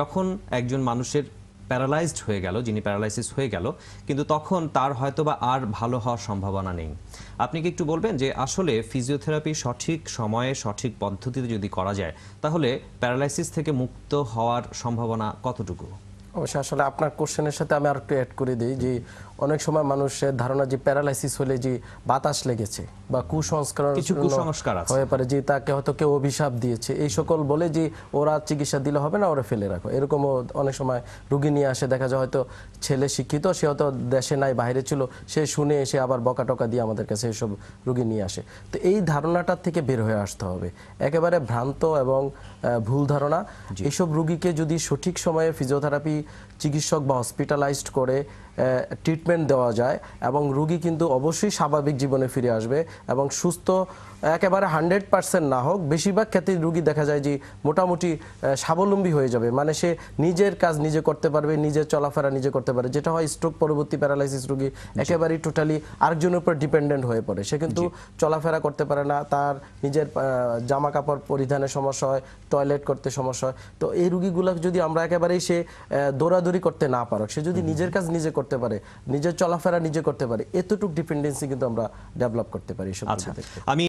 যখন একজন মানুষের প্যারালাইজড হয়ে গেল যিনি প্যারালাইসিস হয়ে গেল কিন্তু তখন তার হয়তোবা আর ভালো হওয়ার সম্ভাবনা নেই আপনি কি একটু বলবেন যে আসলে ফিজিওথেরাপি সঠিক সময়ে সঠিক পদ্ধতিতে যদি করা যায় তাহলে প্যারালাইসিস থেকে মুক্ত হওয়ার সম্ভাবনা কতটুকু অবশ্যই আসলে আপনার কোশ্চেনের সাথে আমি আর একটু অ্যাড করে দিই যে অনেক সময় মানুষের ধারণা যে প্যারালাইসিস হলে যে বাতাস লেগেছে বা কুসংস্কার কিছু কুসংস্কার হয়ে পারে যে তাকে হয়তো কেউ অভিশাপ দিয়েছে এই সকল বলে যে ওরা চিকিৎসা দিলে হবে না ওরা ফেলে রাখো এরকমও অনেক সময় রুগী নিয়ে আসে দেখা যায় হয়তো ছেলে শিক্ষিত সে হয়তো দেশে নাই বাইরে ছিল সে শুনে এসে আবার বকা টকা দিয়ে আমাদের কাছে এসব রুগী নিয়ে আসে তো এই ধারণাটার থেকে বের হয়ে আসতে হবে একেবারে ভ্রান্ত এবং ভুল ধারণা এইসব রুগীকে যদি সঠিক সময়ে ফিজিওথেরাপি চিকিৎসক বা হসপিটালাইজড করে ট্রিটমেন্ট দেওয়া যায় এবং রুগী কিন্তু অবশ্যই স্বাভাবিক জীবনে ফিরে আসবে এবং সুস্থ একেবারে হান্ড্রেড পার্সেন্ট না হোক বেশিরভাগ ক্ষেত্রে রুগী দেখা যায় যে মোটামুটি স্বাবলম্বী হয়ে যাবে মানে সে নিজের কাজ নিজে করতে পারবে নিজের চলাফেরা নিজে করতে পারে যেটা হয় স্ট্রোক পরবর্তী প্যারালাইসিস রুগী একেবারেই টোটালি আরেকজনের উপর ডিপেন্ডেন্ট হয়ে পড়ে সে কিন্তু চলাফেরা করতে পারে না তার নিজের জামা কাপড় পরিধানে সমস্যা হয় টয়লেট করতে সমস্যা হয় তো এই রুগীগুলো যদি আমরা একেবারেই সে দৌড়াদৌড়ি করতে না পারো সে যদি নিজের কাজ নিজে করতে করতে পারে নিজের চলাফেরা নিজে করতে পারে এতটুক ডিপেন্ডেন্সি কিন্তু আমরা ডেভেলপ করতে পারি আচ্ছা। আমি